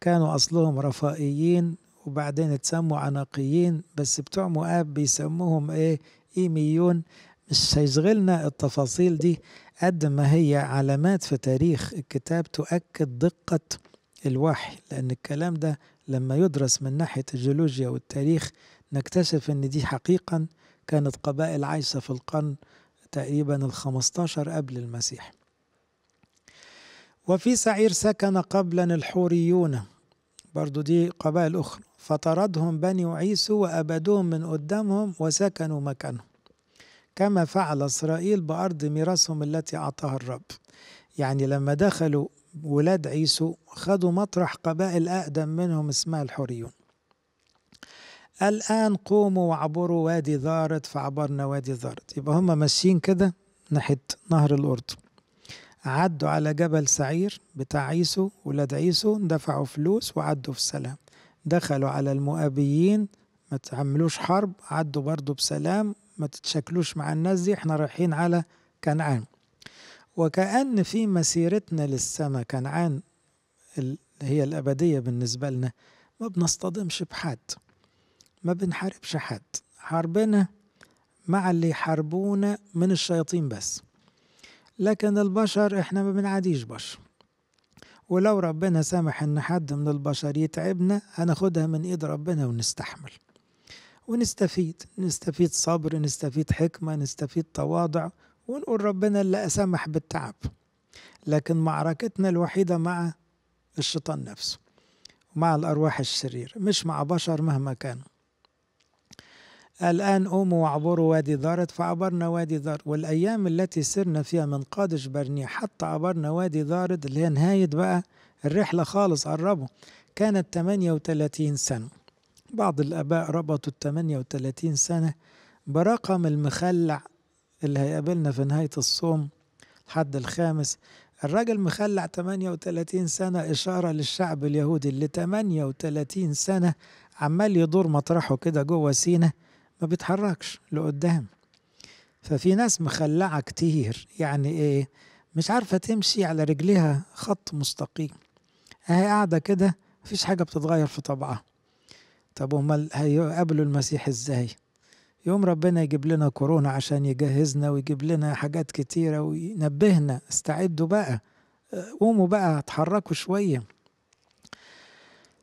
[SPEAKER 1] كانوا اصلهم رفائيين وبعدين اتسموا عناقيين بس بتوع مؤاب بيسموهم ايه ايميون مش هيشغلنا التفاصيل دي قد ما هي علامات في تاريخ الكتاب تؤكد دقة الوحي لأن الكلام ده لما يدرس من ناحية الجيولوجيا والتاريخ نكتشف أن دي حقيقة كانت قبائل عايشة في القرن تقريبا الخمستاشر قبل المسيح وفي سعير سكن قبلا الحوريون برضو دي قبائل أخرى فطردهم بني عيسو وأبدوهم من قدامهم وسكنوا مكانهم كما فعل إسرائيل بأرض ميراثهم التي أعطاها الرب يعني لما دخلوا ولاد عيسو خدوا مطرح قبائل أقدم منهم اسمها الحوريون الآن قوموا وعبروا وادي ذارت فعبرنا وادي ذارت يبقى هم ماشيين كده ناحية نهر الأردن عدوا على جبل سعير بتاع عيسو ولاد عيسو دفعوا فلوس وعدوا في سلام دخلوا على المؤابيين ما تعملوش حرب عدوا برضو بسلام ما تتشكلوش مع الناس دي احنا رايحين على كنعان وكأن في مسيرتنا للسماء كنعان اللي هي الأبدية بالنسبة لنا ما بنصطدمش بحد ما بنحاربش حد حربنا مع اللي يحاربونا من الشياطين بس لكن البشر احنا ما بنعاديش بشر ولو ربنا سامح ان حد من البشر يتعبنا هناخدها من ايد ربنا ونستحمل ونستفيد نستفيد صبر نستفيد حكمة نستفيد تواضع ونقول ربنا اللي أسامح بالتعب لكن معركتنا الوحيدة مع الشيطان نفسه ومع الأرواح الشريرة مش مع بشر مهما كانوا الآن قوموا وعبروا وادي دارت فعبرنا وادي دارت والأيام التي سرنا فيها من قادش برنية حتى عبرنا وادي دارت اللي هي نهاية بقى الرحلة خالص قربوا كانت 38 سنة بعض الآباء ربطوا 38 سنة برقم المخلع اللي هيقابلنا في نهاية الصوم الحد الخامس الراجل مخلع 38 سنة إشارة للشعب اليهودي اللي 38 سنة عمال يدور مطرحه كده جوه سينا ما بيتحركش لقدام ففي ناس مخلعة كتير يعني ايه مش عارفة تمشي على رجليها خط مستقيم اهي قاعدة كده مفيش حاجة بتتغير في طبعها طب امال هيقابلوا المسيح ازاي يوم ربنا يجيب لنا كورونا عشان يجهزنا ويجيب لنا حاجات كتيرة وينبهنا استعدوا بقى قوموا بقى اتحركوا شوية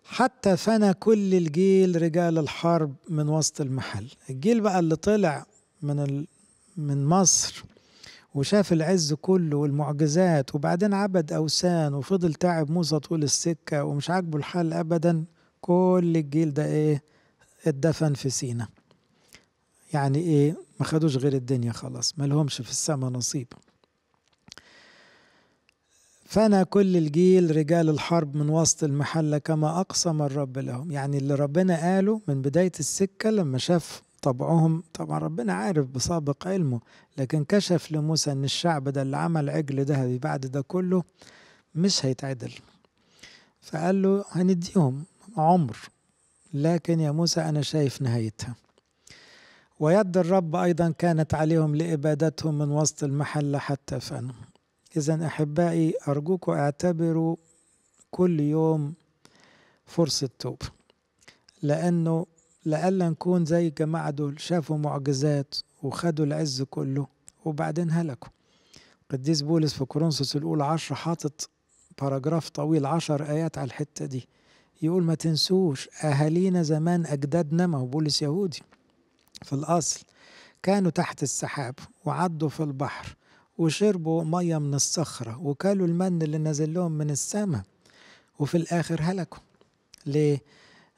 [SPEAKER 1] حتى فنى كل الجيل رجال الحرب من وسط المحل الجيل بقى اللي طلع من ال... من مصر وشاف العز كله والمعجزات وبعدين عبد أوسان وفضل تعب موسى طول السكة ومش عاجبه الحال أبدا كل الجيل ده إيه اتدفن في سينا يعني إيه ما خدوش غير الدنيا خلاص ما لهمش في السماء نصيب فانا كل الجيل رجال الحرب من وسط المحلة كما أقسم الرب لهم يعني اللي ربنا قاله من بداية السكة لما شاف طبعهم طبعا ربنا عارف بسابق علمه لكن كشف لموسى ان الشعب ده اللي عمل عجل ذهبي بعد ده كله مش هيتعدل فقال له هنديهم عمر لكن يا موسى انا شايف نهايتها ويد الرب ايضا كانت عليهم لابادتهم من وسط المحله حتى فانوا إذا أحبائي أرجوكم اعتبروا كل يوم فرصة توب لأنه لألا نكون زي الجماعة دول شافوا معجزات وخدوا العز كله وبعدين هلكوا قديس بولس في كورنثوس الأولى عشر حاطط باراجراف طويل عشر آيات على الحتة دي يقول ما تنسوش أهالينا زمان أجدادنا ما هو بولس يهودي في الأصل كانوا تحت السحاب وعدوا في البحر وشربوا مية من الصخرة وكلوا المن اللي نزل لهم من السماء وفي الآخر هلكوا ليه؟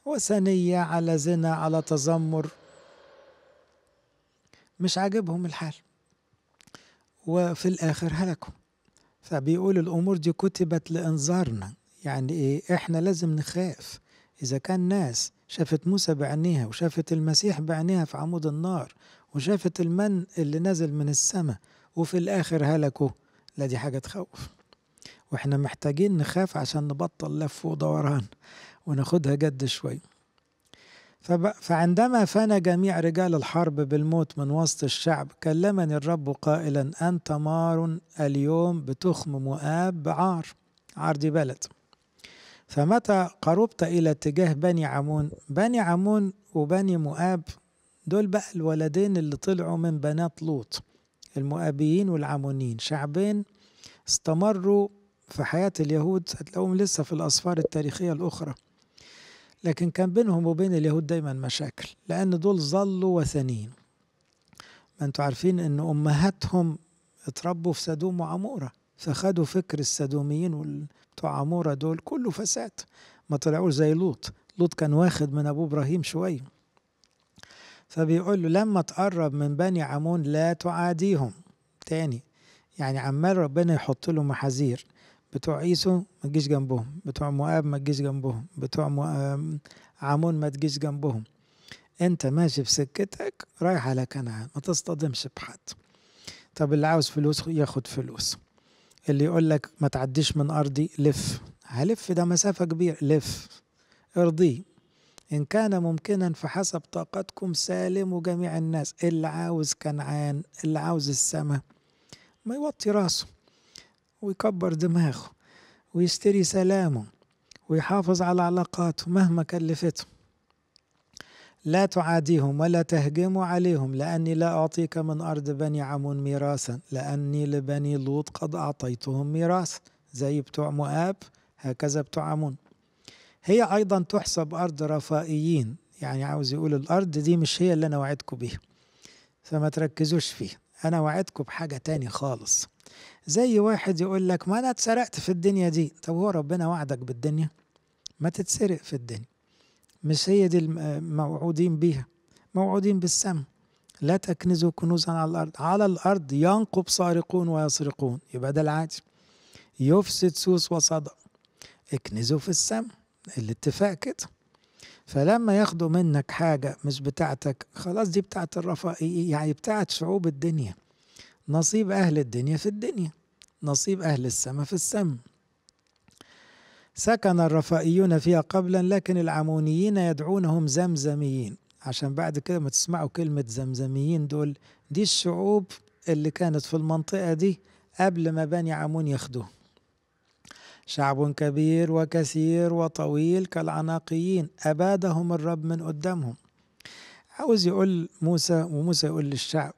[SPEAKER 1] وثنية على زنا على تذمر مش عاجبهم الحال وفي الآخر هلكوا فبيقول الأمور دي كتبت لإنذارنا يعني إيه إحنا لازم نخاف إذا كان ناس شافت موسى بعينيها وشافت المسيح بعينيها في عمود النار وشافت المن اللي نزل من السماء وفي الآخر هلكوا لا دي حاجة تخوف واحنا محتاجين نخاف عشان نبطل لف ودوران وناخدها جد شوي فعندما فنى جميع رجال الحرب بالموت من وسط الشعب كلمني الرب قائلا أنت مار اليوم بتخم مؤاب بعار عار دي بلد فمتى قربت إلى اتجاه بني عمون بني عمون وبني مؤاب دول بقى الولدين اللي طلعوا من بنات لوط المؤابيين والعمونيين شعبين استمروا في حياة اليهود هتلاقوهم لسه في الأسفار التاريخية الأخرى لكن كان بينهم وبين اليهود دايما مشاكل لأن دول ظلوا وثنيين ما انتوا عارفين ان أمهاتهم اتربوا في سدوم وعمورة فخدوا فكر السدوميين بتوع عمورة دول كله فساد ما طلعوش زي لوط لوط كان واخد من أبوه إبراهيم شوية فبيقول له لما تقرب من بني عمون لا تعاديهم تاني يعني عمال ربنا يحط له محاذير بتوع عيسو ما تجيش جنبهم بتوع مؤاب ما تجيش جنبهم بتوع عمون ما تجيش جنبهم انت ماشي في سكتك رايح على كنعان ما تصطدمش بحد طب اللي عاوز فلوس ياخد فلوس اللي يقول لك ما تعديش من ارضي لف هلف ده مسافه كبيره لف ارضيه إن كان ممكنا فحسب طاقتكم سالموا جميع الناس اللي عاوز كنعان اللي عاوز السماء ما يوطي راسه ويكبر دماغه ويشتري سلامه ويحافظ على علاقاته مهما كلفته لا تعاديهم ولا تهجموا عليهم لأني لا أعطيك من أرض بني عمون ميراثا لأني لبني لوط قد أعطيتهم ميراث زي بتوع مؤاب هكذا بتوع عمون هي أيضا تحسب أرض رفائيين يعني عاوز يقول الأرض دي مش هي اللي أنا وعدكم بيها فما تركزوش فيها أنا وعدكم بحاجة تاني خالص زي واحد يقول لك ما أنا اتسرقت في الدنيا دي طب هو ربنا وعدك بالدنيا ما تتسرق في الدنيا مش هي دي الموعودين بيها موعودين بالسم لا تكنزوا كنوزا على الأرض على الأرض ينقب سارقون ويسرقون يبقى ده العادي يفسد سوس وصدأ اكنزوا في السم الاتفاق كده فلما ياخدوا منك حاجة مش بتاعتك خلاص دي بتاعت الرفائي يعني بتاعت شعوب الدنيا نصيب أهل الدنيا في الدنيا نصيب أهل السماء في السماء سكن الرفائيون فيها قبلا لكن العمونيين يدعونهم زمزميين عشان بعد كده ما تسمعوا كلمة زمزميين دول دي الشعوب اللي كانت في المنطقة دي قبل ما بني عمون ياخدوهم شعب كبير وكثير وطويل كالعناقيين أبادهم الرب من قدامهم عاوز يقول موسى وموسى يقول للشعب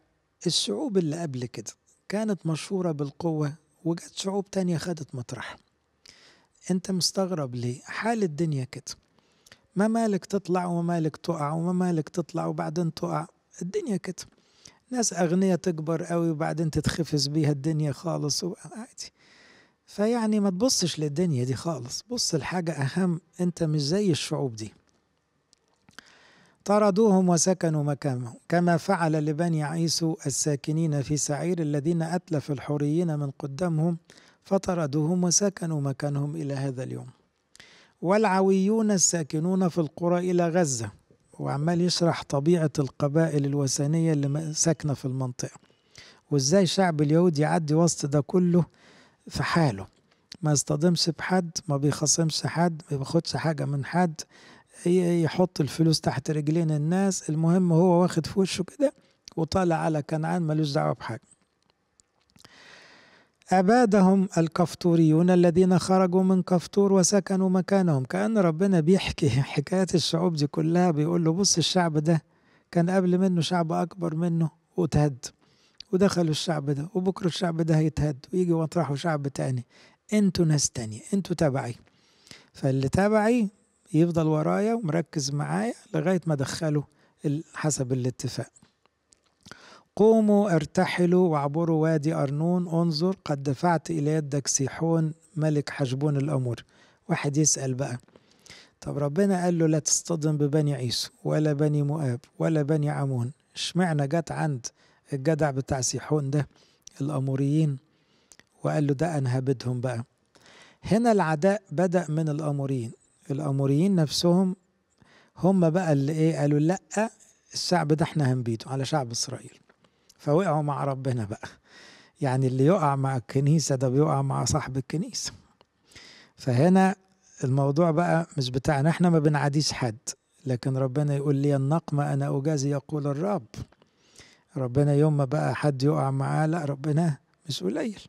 [SPEAKER 1] الشعوب اللي قبل كده كانت مشهورة بالقوة وجت شعوب تانية خدت مطرحها انت مستغرب ليه حال الدنيا كده ما مالك تطلع وما مالك تقع وما مالك تطلع وبعدين تقع الدنيا كده ناس أغنية تكبر قوي وبعدين تتخفز بيها الدنيا خالص عادي فيعني ما تبصش للدنيا دي خالص بص لحاجة أهم أنت مش زي الشعوب دي طردوهم وسكنوا مكانهم كما فعل لبني عيسو الساكنين في سعير الذين أتلف الحوريين من قدامهم فطردوهم وسكنوا مكانهم إلى هذا اليوم والعويون الساكنون في القرى إلى غزة وعمال يشرح طبيعة القبائل الوثنية اللي ساكنة في المنطقة وإزاي شعب اليهود يعدي وسط ده كله في حاله ما يصطدمش بحد ما بيخاصمش حد ما بياخدش حاجة من حد يحط الفلوس تحت رجلين الناس المهم هو واخد في وشه كده وطالع على كنعان ملوش دعوة بحاجة أبادهم الكفتوريون الذين خرجوا من كفتور وسكنوا مكانهم كأن ربنا بيحكي (laughs) حكاية الشعوب دي كلها بيقول له بص الشعب ده كان قبل منه شعب أكبر منه وتهدم ودخلوا الشعب ده وبكره الشعب ده هيتهد ويجي واطرحوا شعب تاني انتوا ناس تانية انتوا تبعي فاللي تبعي يفضل ورايا ومركز معايا لغاية ما دخلوا حسب الاتفاق قوموا ارتحلوا واعبروا وادي أرنون انظر قد دفعت إلى يدك سيحون ملك حجبون الأمور واحد يسأل بقى طب ربنا قال له لا تصطدم ببني عيسو ولا بني مؤاب ولا بني عمون اشمعنى جت عند الجدع بتاع سيحون ده الأموريين وقال له ده أنا هبدهم بقى هنا العداء بدأ من الأموريين الأموريين نفسهم هم بقى اللي إيه قالوا لأ الشعب ده احنا هنبيده على شعب إسرائيل فوقعوا مع ربنا بقى يعني اللي يقع مع الكنيسة ده بيقع مع صاحب الكنيسة فهنا الموضوع بقى مش بتاعنا احنا ما بنعاديش حد لكن ربنا يقول لي النقمة أنا أجازي يقول الرب ربنا يوم ما بقى حد يقع معاه لا ربنا مش قليل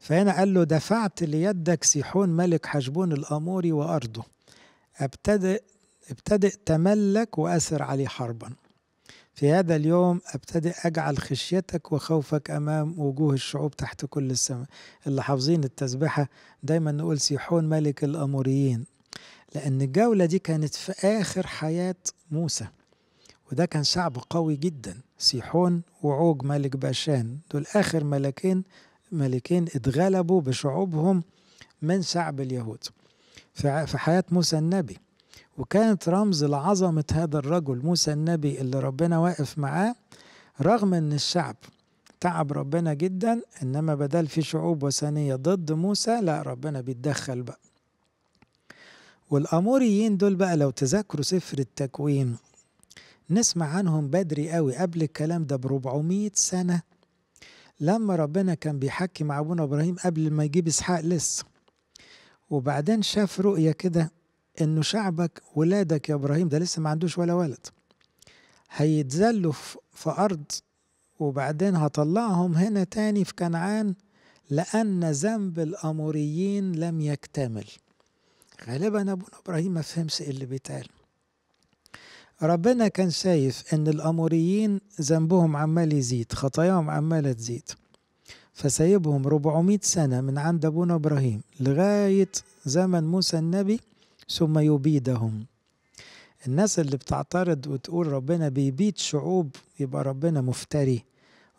[SPEAKER 1] فهنا قال له دفعت ليدك سيحون ملك حشبون الأموري وأرضه أبتدئ ابتدئ تملك وأسر عليه حربا في هذا اليوم أبتدئ أجعل خشيتك وخوفك أمام وجوه الشعوب تحت كل السماء اللي حافظين التسبحة دايما نقول سيحون ملك الأموريين لأن الجولة دي كانت في آخر حياة موسى وده كان شعب قوي جداً سيحون وعوج ملك باشان دول آخر ملكين ملكين اتغلبوا بشعوبهم من شعب اليهود في حياة موسى النبي وكانت رمز لعظمة هذا الرجل موسى النبي اللي ربنا واقف معاه رغم ان الشعب تعب ربنا جدا انما بدل في شعوب وثنية ضد موسى لا ربنا بيتدخل بقى والاموريين دول بقى لو تذكروا سفر التكوين نسمع عنهم بدري قوي قبل الكلام ده ب 400 سنة لما ربنا كان بيحكي مع أبونا إبراهيم قبل ما يجيب إسحاق لسه وبعدين شاف رؤية كده إنه شعبك ولادك يا إبراهيم ده لسه ما عندوش ولا ولد هيتذلوا في أرض وبعدين هطلعهم هنا تاني في كنعان لأن ذنب الأموريين لم يكتمل غالبا أبونا إبراهيم ما فهمش إيه اللي بيتقال ربنا كان شايف ان الاموريين ذنبهم عمال يزيد خطاياهم عماله تزيد فسايبهم 400 سنه من عند ابونا ابراهيم لغايه زمن موسى النبي ثم يبيدهم الناس اللي بتعترض وتقول ربنا بيبيد شعوب يبقى ربنا مفتري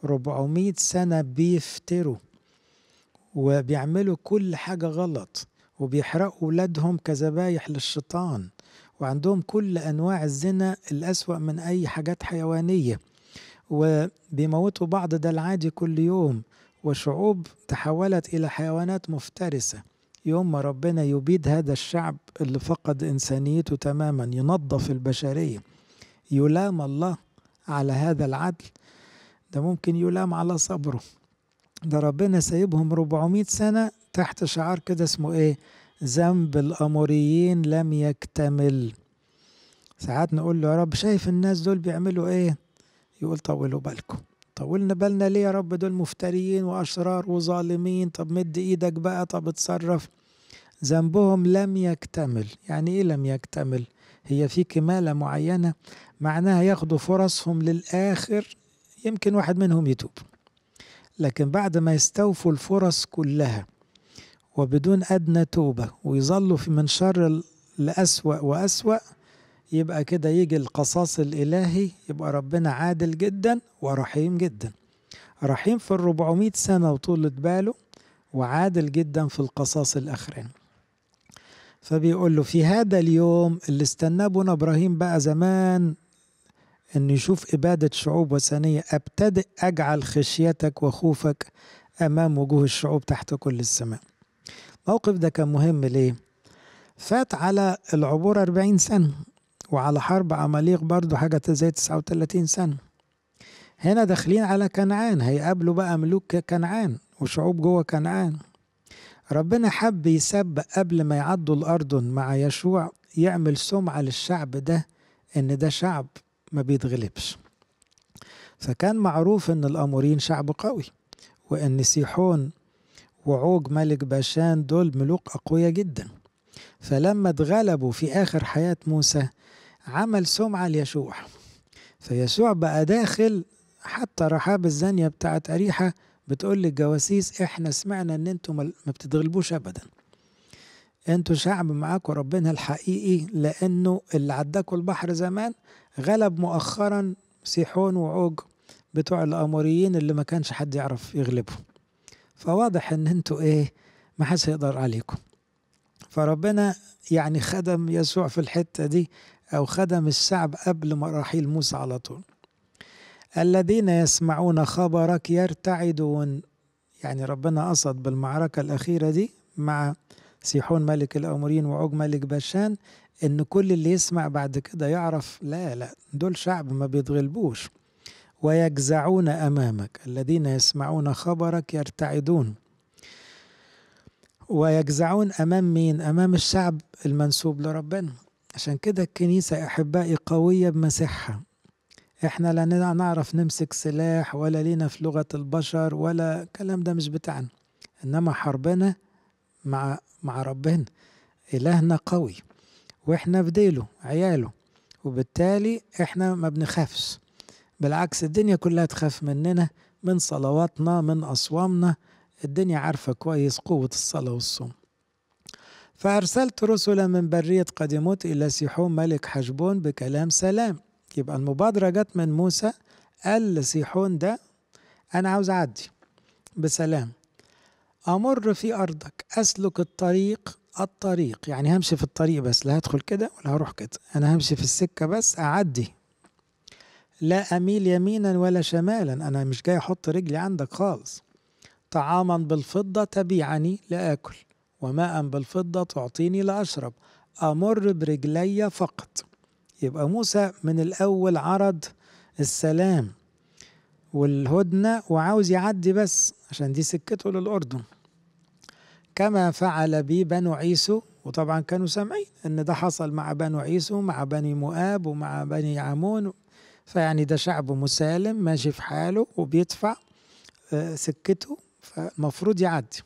[SPEAKER 1] 400 سنة بيفتروا وبيعملوا كل حاجة غلط وبيحرقوا ولادهم كذبايح للشيطان وعندهم كل أنواع الزنا الأسوأ من أي حاجات حيوانية وبيموتوا بعض ده العادي كل يوم وشعوب تحولت إلى حيوانات مفترسة يوم ما ربنا يبيد هذا الشعب اللي فقد إنسانيته تماما ينظف البشرية يلام الله على هذا العدل ده ممكن يلام على صبره ده ربنا سايبهم 400 سنة تحت شعار كده اسمه ايه ذنب الأموريين لم يكتمل ساعات نقول له يا رب شايف الناس دول بيعملوا ايه يقول طولوا بالكم طولنا بالنا ليه يا رب دول مفتريين وأشرار وظالمين طب مد إيدك بقى طب اتصرف ذنبهم لم يكتمل يعني إيه لم يكتمل هي في كمالة معينة معناها ياخدوا فرصهم للآخر يمكن واحد منهم يتوب لكن بعد ما يستوفوا الفرص كلها وبدون أدنى توبة ويظلوا في من شر لأسوأ وأسوأ يبقى كده يجي القصاص الإلهي يبقى ربنا عادل جدا ورحيم جدا رحيم في الربعمائة سنة وطولة باله وعادل جدا في القصاص الأخرين فبيقول له في هذا اليوم اللي استناه ابونا ابراهيم بقى زمان ان يشوف اباده شعوب وثنيه ابتدئ اجعل خشيتك وخوفك امام وجوه الشعوب تحت كل السماء الموقف ده كان مهم ليه فات على العبور 40 سنة وعلى حرب عماليق برضو حاجة زي 39 سنة هنا داخلين على كنعان هيقابلوا بقى ملوك كنعان وشعوب جوه كنعان ربنا حب يسبق قبل ما يعدوا الأرض مع يشوع يعمل سمعة للشعب ده إن ده شعب ما بيتغلبش فكان معروف إن الأمورين شعب قوي وإن سيحون وعوج ملك باشان دول ملوك أقوياء جدا فلما اتغلبوا في آخر حياة موسى عمل سمعة ليشوع فيشوع بقى داخل حتى رحاب الزانية بتاعت أريحة بتقول للجواسيس احنا سمعنا ان انتوا ما بتتغلبوش ابدا انتوا شعب معاكوا ربنا الحقيقي لانه اللي عداكوا البحر زمان غلب مؤخرا سيحون وعوج بتوع الاموريين اللي ما كانش حد يعرف يغلبهم فواضح ان انتوا ايه ما حدش يقدر عليكم فربنا يعني خدم يسوع في الحتة دي أو خدم الشعب قبل مراحيل موسى على طول الذين يسمعون خبرك يرتعدون يعني ربنا قصد بالمعركة الأخيرة دي مع سيحون ملك الأمورين وعوج ملك بشان إن كل اللي يسمع بعد كده يعرف لا لا دول شعب ما بيتغلبوش ويجزعون امامك الذين يسمعون خبرك يرتعدون ويجزعون امام مين امام الشعب المنسوب لربنا عشان كده الكنيسه احبائي قويه بمسيحها احنا لا نعرف نمسك سلاح ولا لينا في لغه البشر ولا الكلام ده مش بتاعنا انما حربنا مع مع ربنا الهنا قوي واحنا في ديله عياله وبالتالي احنا ما بنخافش بالعكس الدنيا كلها تخاف مننا من صلواتنا من أصوامنا الدنيا عارفة كويس قوة الصلاة والصوم فأرسلت رسلا من برية قديموت إلى سيحون ملك حجبون بكلام سلام يبقى المبادرة جت من موسى قال لسيحون ده أنا عاوز أعدي بسلام أمر في أرضك أسلك الطريق الطريق يعني همشي في الطريق بس لا هدخل كده ولا هروح كده أنا همشي في السكة بس أعدي لا أميل يمينا ولا شمالا أنا مش جاي أحط رجلي عندك خالص طعاما بالفضة تبيعني لآكل وماء بالفضة تعطيني لأشرب أمر برجلي فقط يبقى موسى من الأول عرض السلام والهدنة وعاوز يعدي بس عشان دي سكته للأردن كما فعل بي بنو عيسو وطبعا كانوا سامعين ان ده حصل مع بنو عيسو مع بني مؤاب ومع بني عمون فيعني ده شعب مسالم ماشي في حاله وبيدفع آه، سكته فمفروض يعدي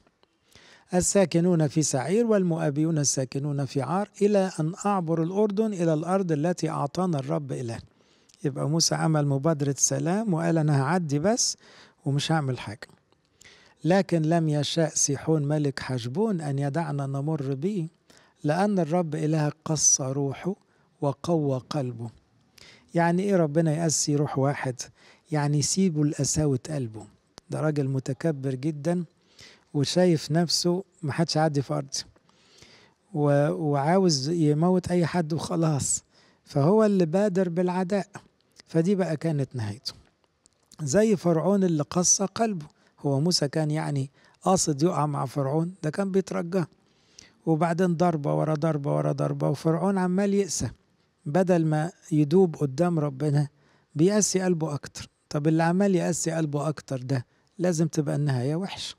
[SPEAKER 1] الساكنون في سعير والمؤابيون الساكنون في عار إلى أن أعبر الأردن إلى الأرض التي أعطانا الرب إله يبقى موسى عمل مبادرة سلام وقال أنا هعدي بس ومش هعمل حاجة لكن لم يشاء سيحون ملك حجبون أن يدعنا نمر به لأن الرب إله قص روحه وقوى قلبه يعني ايه ربنا يقسي روح واحد يعني سيبه لقساوة قلبه ده راجل متكبر جدا وشايف نفسه محدش عادي في أرضي وعاوز يموت أي حد وخلاص فهو اللي بادر بالعداء فدي بقى كانت نهايته زي فرعون اللي قص قلبه هو موسى كان يعني قاصد يقع مع فرعون ده كان بيترجاه وبعدين ضربة ورا ضربة ورا ضربة وفرعون عمال يقسى بدل ما يدوب قدام ربنا بيقسي قلبه أكتر طب اللي عمال يقسي قلبه أكتر ده لازم تبقى النهاية وحشة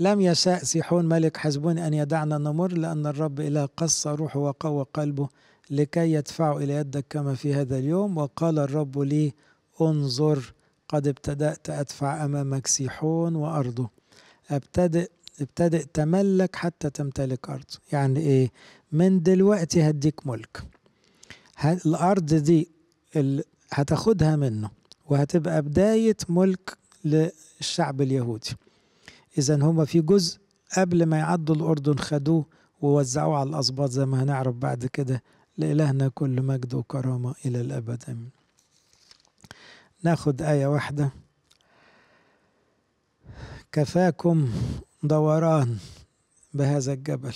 [SPEAKER 1] لم يشاء سيحون ملك حزبون أن يدعنا نمر لأن الرب إلى قص روحه وقوى قلبه لكي يدفعه إلى يدك كما في هذا اليوم وقال الرب لي انظر قد ابتدأت أدفع أمامك سيحون وأرضه أبتدئ ابتدئ تملك حتى تمتلك أرضه يعني إيه من دلوقتي هديك ملك الأرض دي هتاخدها منه وهتبقى بداية ملك للشعب اليهودي إذا هما في جزء قبل ما يعدوا الأردن خدوه ووزعوه على الأسباط زي ما هنعرف بعد كده لإلهنا كل مجد وكرامة إلى الأبد آمين ناخد آية واحدة كفاكم دوران بهذا الجبل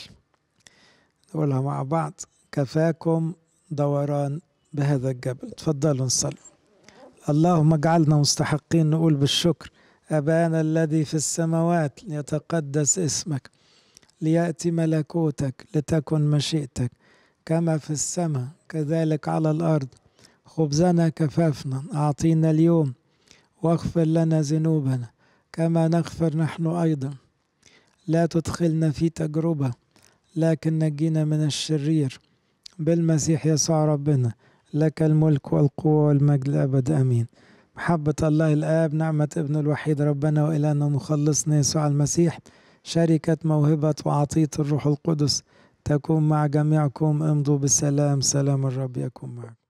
[SPEAKER 1] نقولها مع بعض كفاكم دوران بهذا الجبل تفضلوا نصلي اللهم اجعلنا مستحقين نقول بالشكر أبانا الذي في السماوات ليتقدس اسمك ليأتي ملكوتك لتكن مشيئتك كما في السماء كذلك على الأرض خبزنا كفافنا أعطينا اليوم واغفر لنا ذنوبنا كما نغفر نحن أيضا لا تدخلنا في تجربة لكن نجينا من الشرير بالمسيح يسوع ربنا لك الملك والقوة والمجد الأبد أمين محبة الله الآب نعمة ابن الوحيد ربنا وإلهنا مخلصنا يسوع المسيح شركة موهبة وعطية الروح القدس تكون مع جميعكم امضوا بالسلام سلام الرب يكون معكم